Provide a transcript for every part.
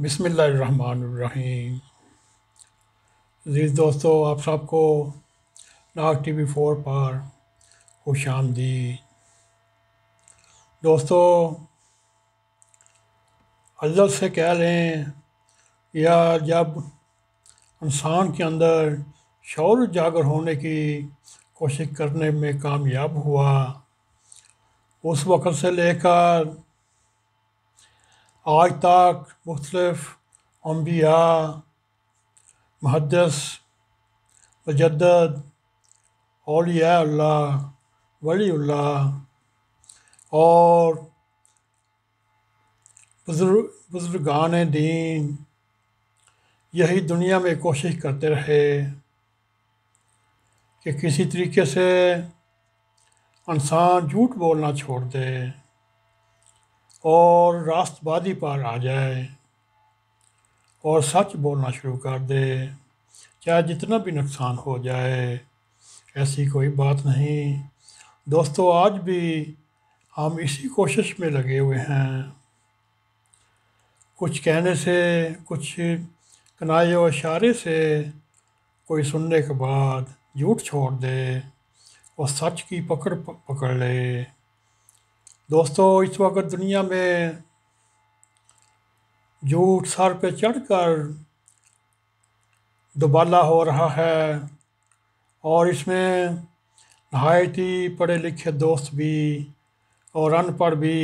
बिसमीम जीज़ दोस्तों आप सबको नाग टी वी फोर पर खुश आमदी दोस्तों अजल से कह लें या जब इंसान के अंदर शौर जागर होने की कोशिश करने में कामयाब हुआ उस वक़्त से लेकर आज तक मुख्तलफ़ अम्बिया मुहदस मजद अलिया वली और बुजुर्गान दीन यही दुनिया में कोशिश करते रहे कि किसी तरीके से इंसान झूठ बोलना छोड़ दे और राष्ट्रवादी पर आ जाए और सच बोलना शुरू कर दे चाहे जितना भी नुकसान हो जाए ऐसी कोई बात नहीं दोस्तों आज भी हम इसी कोशिश में लगे हुए हैं कुछ कहने से कुछ कनाए और इशारे से कोई सुनने के बाद झूठ छोड़ दे और सच की पकड़ पकड़ ले दोस्तों इस वक्त दुनिया में झूठ सर पे चढ़कर दुबाला हो रहा है और इसमें नहायत ही पढ़े लिखे दोस्त भी और अनपढ़ भी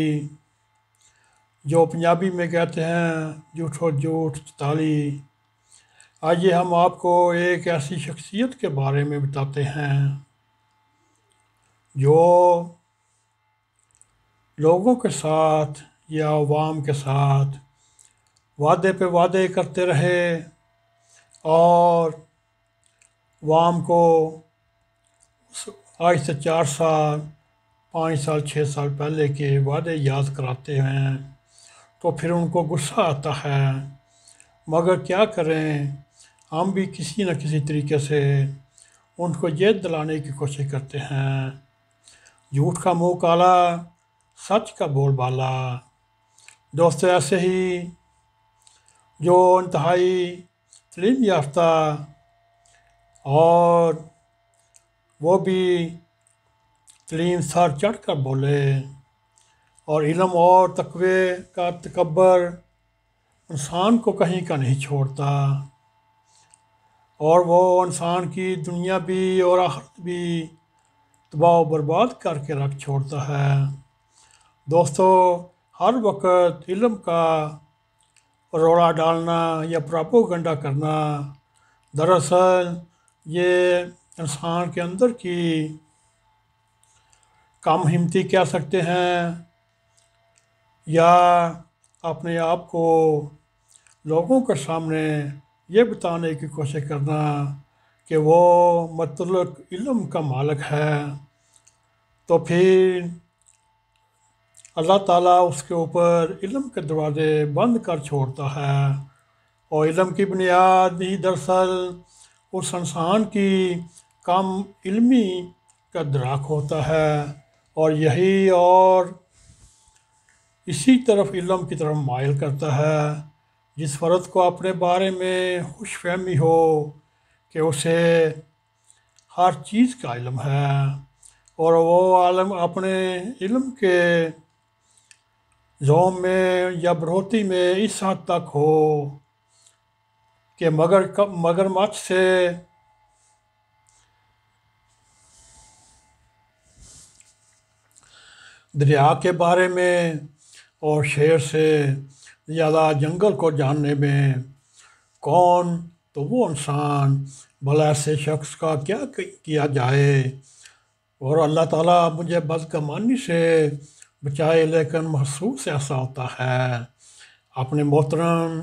जो पंजाबी में कहते हैं झूठो और झूठ ताली आइए हम आपको एक ऐसी शख्सियत के बारे में बताते हैं जो लोगों के साथ या अवाम के साथ वादे पे वादे करते रहे और वाम को आज से चार साल पाँच साल छः साल पहले के वादे याद कराते हैं तो फिर उनको गुस्सा आता है मगर क्या करें हम भी किसी न किसी तरीके से उनको जेद दिलाने की कोशिश करते हैं झूठ का मुँह काला सच का बोलबाला दोस्तों ऐसे ही जो इंतहाई तलीम याफ्ता और वो भी तलीम सर चढ़ कर बोले और इलम और तकवे का तकबर इंसान को कहीं का नहीं छोड़ता और वो इंसान की दुनिया भी और आखिरत भी तबाह बर्बाद करके रख छोड़ता है दोस्तों हर वक्त इलम का रोड़ा डालना या प्रापोगंडा करना दरअसल ये इंसान के अंदर की कम हिम्मती कह सकते हैं या अपने आप को लोगों के सामने ये बताने की कोशिश करना कि वो मतलब इलम का मालक है तो फिर अल्लाह ताला उसके ऊपर इलम के दरवाज़े बंद कर छोड़ता है और इलम की बुनियाद ही दरअसल उस इंसान की कम इलमी का दराक होता है और यही और इसी तरफ इलम की तरफ मायल करता है जिस फ़र्द को अपने बारे में खुश फहमी हो कि उसे हर चीज़ का इलम है और वो आलम अपने इलम के जोम में या बढ़ोती में इस हद तक हो कि मगर मगरमच्छ से दरिया के बारे में और शेर से ज़्यादा जंगल को जानने में कौन तो वो इंसान भला ऐसे शख्स का क्या किया जाए और अल्लाह ताला मुझे बदकमानी से बचाए लेकिन महसूस ऐसा होता है अपने मोहतरम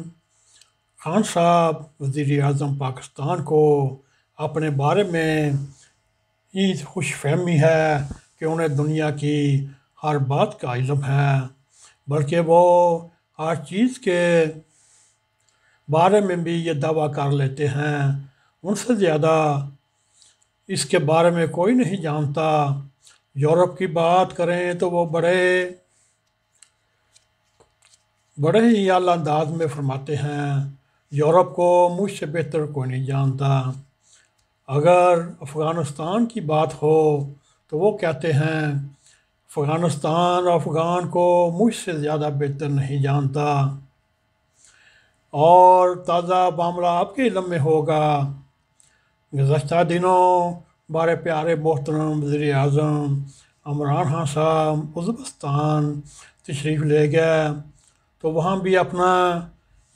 खान साहब वज़ी अजम पाकिस्तान को अपने बारे में ये खुश फहमी है कि उन्हें दुनिया की हर बात का इलम है बल्कि वो हर चीज़ के बारे में भी ये दावा कर लेते हैं उनसे ज़्यादा इसके बारे में कोई नहीं जानता यूरोप की बात करें तो वो बड़े बड़े ही आला अंदाज में फरमाते हैं यूरोप को मुझसे बेहतर कोई नहीं जानता अगर अफ़गानिस्तान की बात हो तो वो कहते हैं अफ़गानिस्तान अफ़गान को मुझसे ज़्यादा बेहतर नहीं जानता और ताज़ा मामला आपके इलम में होगा गुज़श्ता दिनों बारे प्यारे मोहतरम वजीर अजम अमरान खान साहब उजबस्तान तशरीफ़ ले गए तो वहाँ भी अपना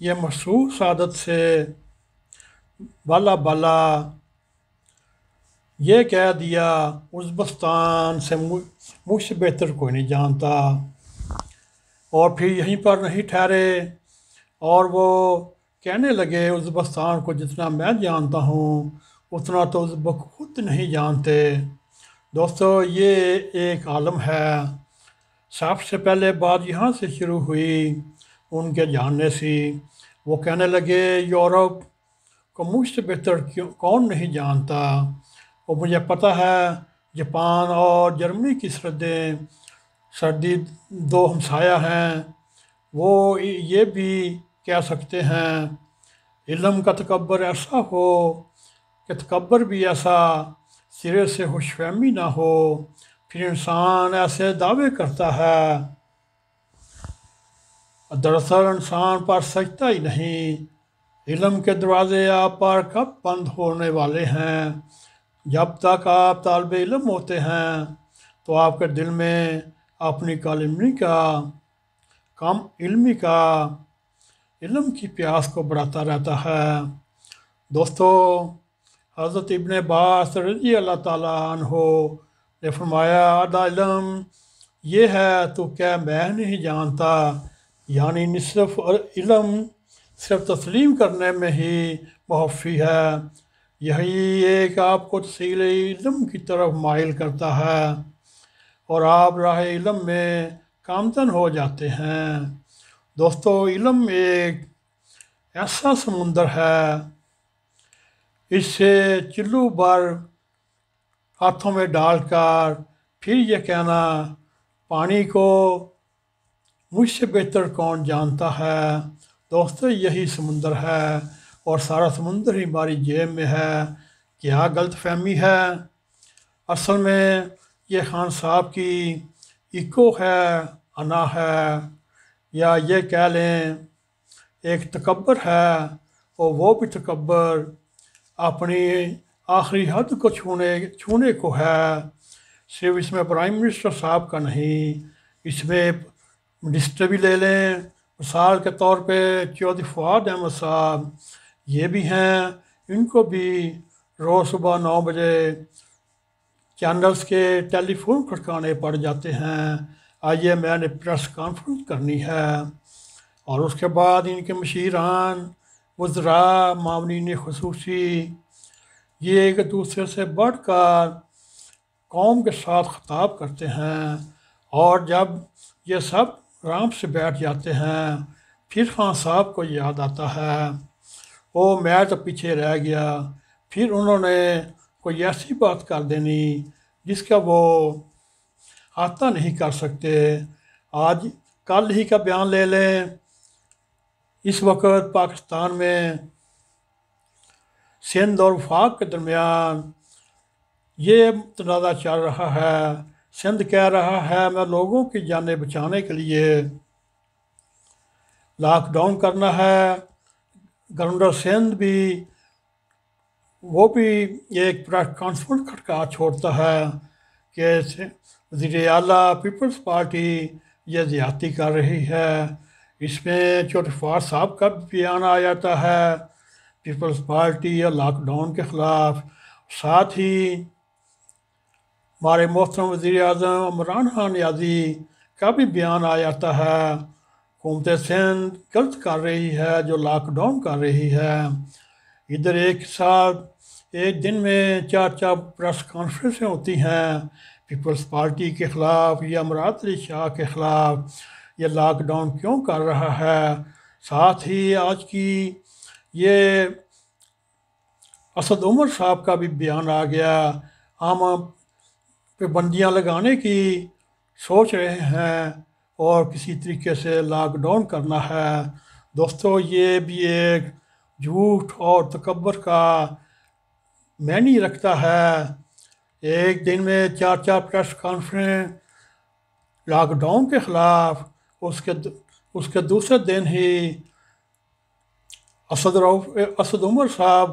ये मशहूर शादत से बाला बाला ये कह दिया उजबस्तान से मुझसे बेहतर कोई नहीं जानता और फिर यहीं पर नहीं ठहरे और वो कहने लगे उजबस्तान को जितना मैं जानता हूँ उतना तो बखुद नहीं जानते दोस्तों ये एक आलम है सबसे पहले बात यहाँ से शुरू हुई उनके जानने से वो कहने लगे यूरोप को मुझसे बेहतर क्यों कौन नहीं जानता और मुझे पता है जापान और जर्मनी की सरदें सर्दी दो हमसाया हैं वो ये भी कह सकते हैं इलम का तकबर ऐसा हो कि तकबर भी ऐसा सिरे से खुशफहमी ना हो फिर इंसान ऐसे दावे करता है दरअसल इंसान पर सचता ही नहीं इलम के दरवाज़े आप पर कब बंद होने वाले हैं जब तक आप तालब इलम होते हैं तो आपके दिल में अपनी कलमी का कम इलमी का इलम की प्यास को बढ़ाता रहता है दोस्तों हज़रत इबन बास रजी अल्लाह ताली हो ने फरमाया ये है तो क्या मैं नहीं जानता यानी निसफ सिर्फ इलम सिर्फ तस्लीम करने में ही मुफी है यही एक आपको तसील इलम की तरफ माइल करता है और आप राह इलम में कामतन हो जाते हैं दोस्तों इलम एक ऐसा समुंदर है इससे चिल्लू बार हाथों में डालकर फिर ये कहना पानी को मुझसे बेहतर कौन जानता है दोस्तों यही समुंदर है और सारा समुंदर ही हमारी जेब में है क्या गलत फहमी है असल में ये खान साहब की इको है अना है या ये कह लें एक तकबर है और वो भी तकबर अपनी आखिरी हद को छूने छूने को है सिर्फ इसमें प्राइम मिनिस्टर साहब का नहीं इसमें मिनिस्टर भी ले लें मिसाल के तौर पे चौधरी फवाद अहमद साहब ये भी हैं इनको भी रोज़ सुबह नौ बजे चैनल्स के टेलीफोन खड़काने पड़ जाते हैं आइए मैंने प्रेस कॉन्फ्रेंस करनी है और उसके बाद इनके मशीरान वज्रा मामिन खसूसी ये एक दूसरे से बढ़ कर कौम के साथ खताब करते हैं और जब ये सब राम से बैठ जाते हैं फिर खान साहब को याद आता है ओ मैं तो पीछे रह गया फिर उन्होंने कोई ऐसी बात कर देनी जिसका वो आता नहीं कर सकते आज कल ही का बयान ले लें इस वक्त पाकिस्तान में सिंध और फाक के दरमियान ये तनाज़ा चल रहा है सिंध कह रहा है मैं लोगों की जानें बचाने के लिए लॉकडाउन करना है गवर्नर सिंध भी वो भी एक प्रेस कॉन्फ्रेंस खटका छोड़ता है कि वजी अला पीपल्स पार्टी ये ज्यादा कर रही है इसमें चोटफार साहब का बयान आ जाता है पीपल्स पार्टी या लॉकडाउन के ख़िलाफ़ साथ ही हमारे मोहतरम वजीर अजम इमरान खान यादी का भी बयान आ जाता है हुकूमत सिंध गलत कर रही है जो लॉकडाउन कर रही है इधर एक साथ एक दिन में चार चार प्रेस कॉन्फ्रेंसें होती हैं पीपल्स पार्टी के ख़िलाफ़ या अमरात्री शाह के ख़िलाफ़ ये लॉकडाउन क्यों कर रहा है साथ ही आज की ये असद उमर साहब का भी बयान आ गया हम पाबंदियाँ लगाने की सोच रहे हैं और किसी तरीके से लॉकडाउन करना है दोस्तों ये भी एक झूठ और तकबर का मैनी रखता है एक दिन में चार चार प्रेस कॉन्फ्रेंस लॉकडाउन के ख़िलाफ़ उसके उसके दूसरे दिन ही असद असद उमर साहब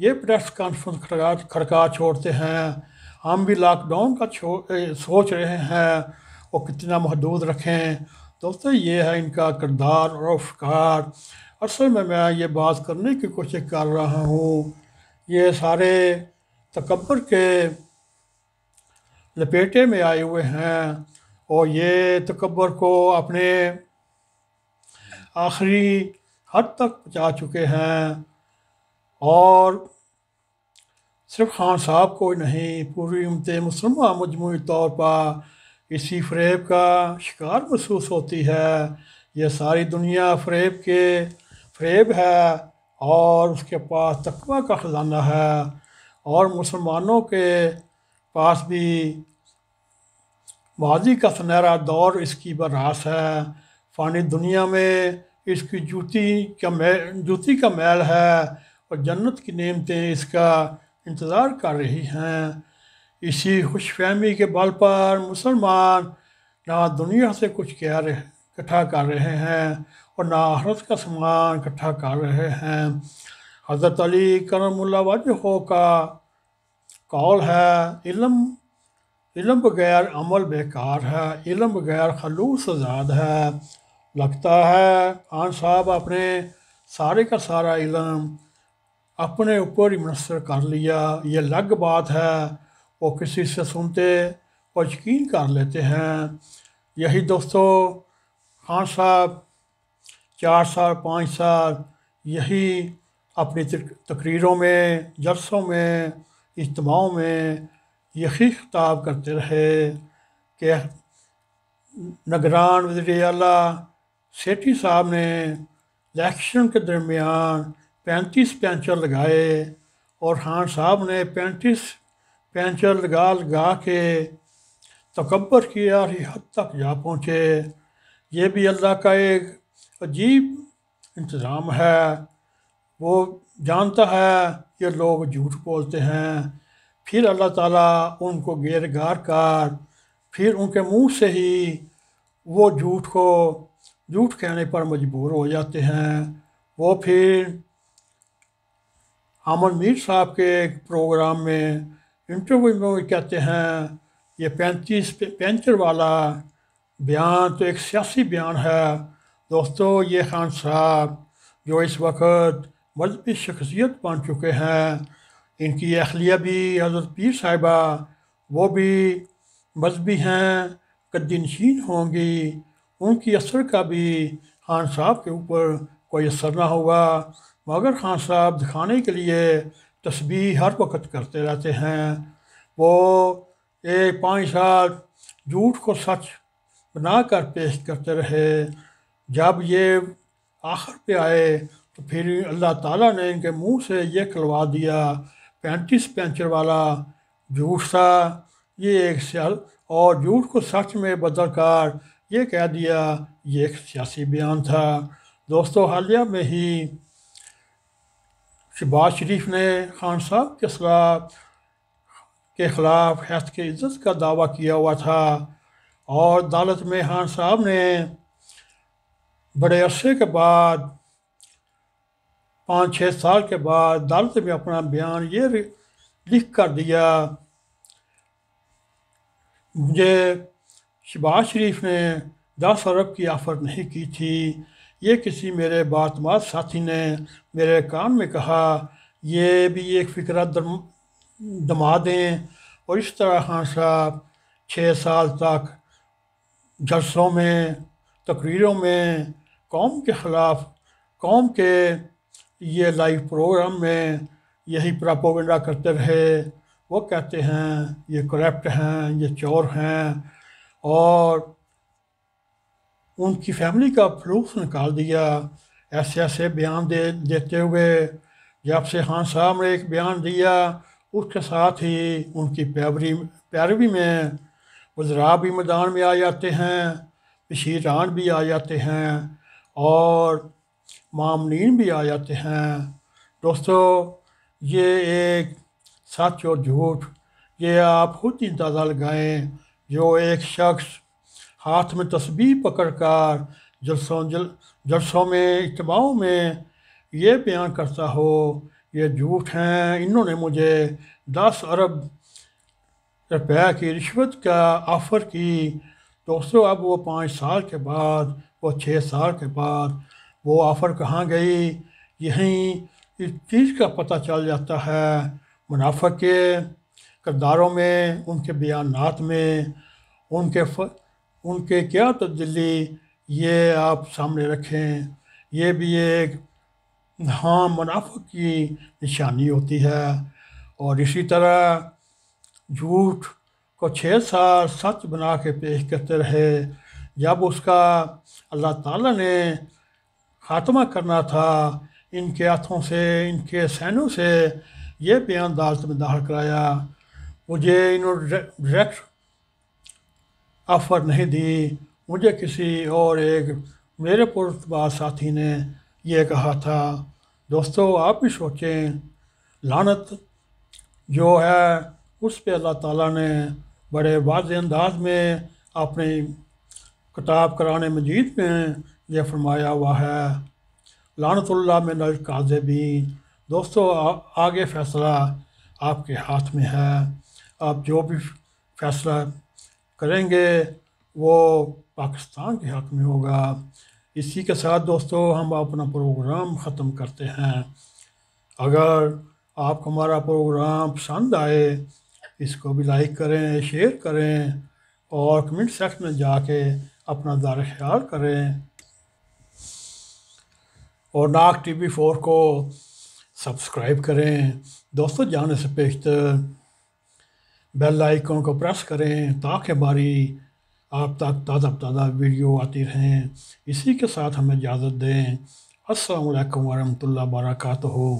ये प्रेस कॉन्फ्रेंस खड़का खड़का छोड़ते हैं हम भी लॉकडाउन का सोच रहे हैं वो कितना महदूद रखें दोस्तों ये है इनका किरदार और अफकार असल में मैं ये बात करने की कोशिश कर रहा हूँ ये सारे तकबर के लपेटे में आए हुए हैं और ये तकबर को अपने आखिरी हद तक पहुँचा चुके हैं और सिर्फ खान साहब को ही नहीं पूरी उमत मुसलमान मजमू तौर पर इसी फ्रेब का शिकार महसूस होती है यह सारी दुनिया फ्रेब के फ्रेब है और उसके पास तकबा का ख़जाना है और मुसलमानों के पास भी माजी का सुनहरा दौर इसकी बरास है फ़ानी दुनिया में इसकी जूती का मै जूती का मैल है और जन्नत की नेमतें इसका इंतज़ार कर रही हैं इसी खुश फहमी के बल पर मुसलमान ना दुनिया से कुछ कह रहे इकट्ठा कर रहे हैं और ना आहरत का सामान इकट्ठा कर रहे हैं हज़रत अली करमल्ला वजह का कौल है इलम इलम बगैर अमल बेकार है इलम बगैर खलूस आज़ाद है लगता है खान साहब अपने सारे का सारा इलम अपने ऊपर ही मुनसर कर लिया ये अलग बात है वो किसी से सुनते और यकीन कर लेते हैं यही दोस्तों खान साहब चार साल पाँच साल यही अपनी तकरीरों में जलसों में इजमाओं में यही खिताब करते रहे कि नगरान वजीर सेठी साहब ने इलेक्शन के दरमियान पैंतीस पेंचर लगाए और खान साहब ने पैंतीस पेंचर लगा लगा के तकबर किया हद तक जा पहुँचे ये भी अल्लाह का एक अजीब इंतज़ाम है वो जानता है ये लोग झूठ बोलते हैं फिर अल्लाह ताला उनको गार कर फिर उनके मुंह से ही वो झूठ को झूठ कहने पर मजबूर हो जाते हैं वो फिर अमन मीर साहब के एक प्रोग्राम में इंटरव्यू में वो कहते हैं ये पैंतीस पैंतर वाला बयान तो एक सियासी बयान है दोस्तों ये खान साहब जो इस वक्त मजहबी शख्सियत बन चुके हैं इनकी अखलिया भी हज़रत पीर साहिबा वो भी मजहबी हैं कद्दीनशीन होंगी उनकी असर का भी खान साहब के ऊपर कोई असर ना होगा मगर खान साहब दिखाने के लिए तस्बीह हर वक्त करते रहते हैं वो एक पाँच साल झूठ को सच बना कर पेश करते रहे जब ये आखिर पे आए तो फिर अल्लाह ताला ने इनके मुंह से ये खिलवा दिया पैंतीस पैंचर वाला झूठ था ये एक सियाल और झूठ को सच में कर ये कह दिया ये एक सियासी बयान था दोस्तों हालिया में ही शहबाज शरीफ ने खान साहब के खिलाफ के ख़िलाफ़ हैत के इज़्ज़त का दावा किया हुआ था और अदालत में खान साहब ने बड़े अरसे के बाद पाँच छः साल के बाद अदालत में अपना बयान ये लिख कर दिया मुझे शबाज शरीफ ने दस अरब की आफर नहीं की थी ये किसी मेरे बातमात साथी ने मेरे कान में कहा ये भी एक दम दमा दें और इस तरह खान साहब छः साल तक जलसों में तकरीरों में कौम के ख़िलाफ़ कौम के ये लाइव प्रोग्राम में यही प्रापोगंडा करते रहे वो कहते हैं ये करप्ट हैं ये चोर हैं और उनकी फैमिली का फलूस निकाल दिया ऐसे ऐसे बयान दे देते हुए जब से हाँ साहब ने एक बयान दिया उसके साथ ही उनकी पैरवी पैरवी में वजरा भी मैदान में आ जाते हैं पिशीरान भी आ जाते हैं और मामलिन भी आ जाते हैं दोस्तों ये एक सच और झूठ ये आप खुद अंदाज़ा लगाएं जो एक शख्स हाथ में तस्वीर पकड़ कर जलसों जल जलसों में इतमाओं में ये बयान करता हो ये झूठ हैं इन्होंने मुझे दस अरब रुपए की रिश्वत का ऑफ़र की दोस्तों अब वो पाँच साल के बाद वो छः साल के बाद वो ऑफ़र कहाँ गई यहीं इस चीज़ का पता चल जाता है मुनाफा के करदारों में उनके बयानात में उनके फ, उनके क्या तब्दीली ये आप सामने रखें ये भी एक हाँ मुनाफा की निशानी होती है और इसी तरह झूठ को छः साल सच बना के पेश करते रहे जब उसका अल्लाह ताला ने खात्मा करना था इनके हाथों से इनके सैनों से ये बयान अदालत में दाखिल कराया मुझे इन्होंने डायरेक्ट ऑफर नहीं दी मुझे किसी और एक मेरे पुरतबार साथी ने यह कहा था दोस्तों आप भी सोचें लानत जो है उस पर अल्लाह ताला ने बड़े वाज अंदाज में अपनी किताब कराने मजीद में ये फरमाया हुआ है लानतुल्ला में नज़काजबीन दोस्तों आगे फ़ैसला आपके हाथ में है आप जो भी फ़ैसला करेंगे वो पाकिस्तान के हक में होगा इसी के साथ दोस्तों हम अपना प्रोग्राम ख़त्म करते हैं अगर आपको हमारा प्रोग्राम पसंद आए इसको भी लाइक करें शेयर करें और कमेंट सेक्शन में जाके अपना दार ख्याल करें और नाक टी वी फोर को सब्सक्राइब करें दोस्तों जाने से पेशतर बेल आइकन को प्रेस करें ताकि हमारी आप तक ताज़ा ताज़ा वीडियो आती रहें इसी के साथ हमें इजाज़त दें असलकम वरहमल वर्का हो